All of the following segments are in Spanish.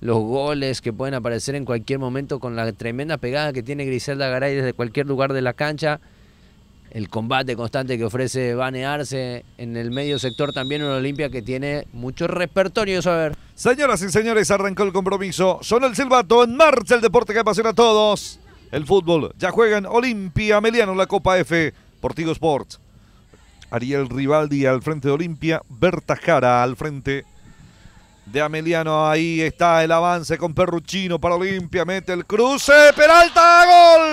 los goles que pueden aparecer en cualquier momento con la tremenda pegada que tiene Griselda Garay desde cualquier lugar de la cancha, el combate constante que ofrece Banearse en el medio sector también en Olimpia que tiene mucho repertorio, a ver. Señoras y señores, arrancó el compromiso. Son el silbato en marcha el deporte que apasiona a todos. El fútbol ya juegan Olimpia, Meliano, la Copa F, Portigo Sports. Ariel Rivaldi al frente de Olimpia, Berta Jara al frente de Ameliano. Ahí está el avance con Perruchino para Olimpia. Mete el cruce. Peralta, gol.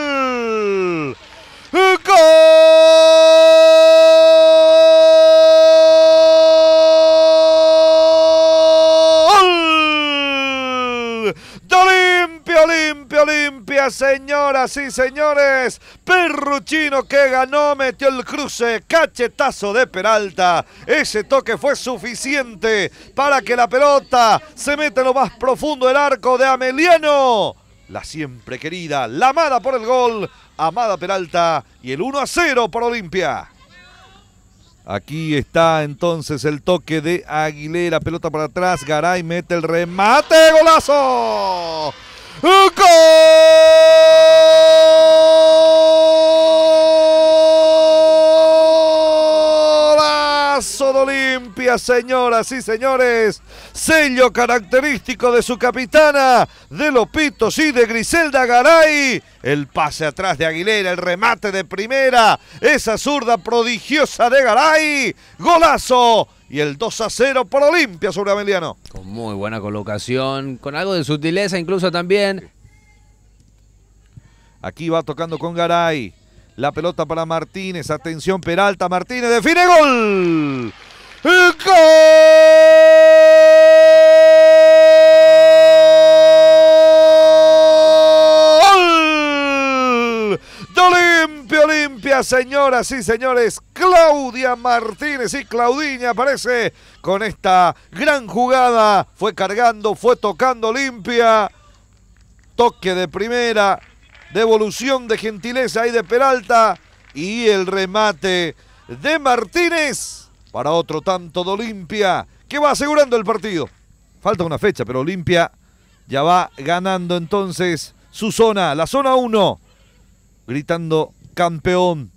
Olimpia, Olimpia, Olimpia, señoras y señores. Perruchino que ganó, metió el cruce, cachetazo de Peralta. Ese toque fue suficiente para que la pelota se meta lo más profundo del arco de Ameliano. La siempre querida, la amada por el gol, Amada Peralta y el 1 a 0 por Olimpia. Aquí está entonces el toque de Aguilera. Pelota para atrás. Garay mete el remate. ¡Golazo! ¡Gol! Olimpia, señoras y señores. Sello característico de su capitana, de Lopitos y de Griselda Garay. El pase atrás de Aguilera, el remate de primera, esa zurda prodigiosa de Garay. Golazo y el 2 a 0 por Olimpia sobre Ameliano. Con muy buena colocación, con algo de sutileza incluso también. Aquí va tocando con Garay. La pelota para Martínez. Atención Peralta. Martínez define gol. señoras y señores, Claudia Martínez y Claudiña aparece con esta gran jugada. Fue cargando, fue tocando limpia. Toque de primera, devolución de gentileza ahí de Peralta. Y el remate de Martínez para otro tanto de Olimpia que va asegurando el partido. Falta una fecha, pero Olimpia ya va ganando entonces su zona, la zona 1, gritando campeón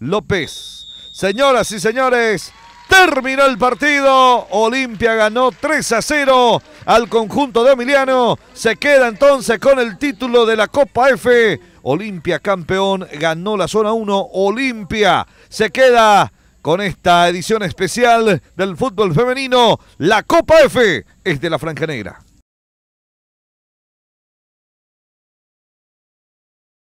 López. Señoras y señores, terminó el partido. Olimpia ganó 3 a 0 al conjunto de Emiliano. Se queda entonces con el título de la Copa F. Olimpia campeón ganó la zona 1. Olimpia se queda con esta edición especial del fútbol femenino. La Copa F es de la Franja Negra.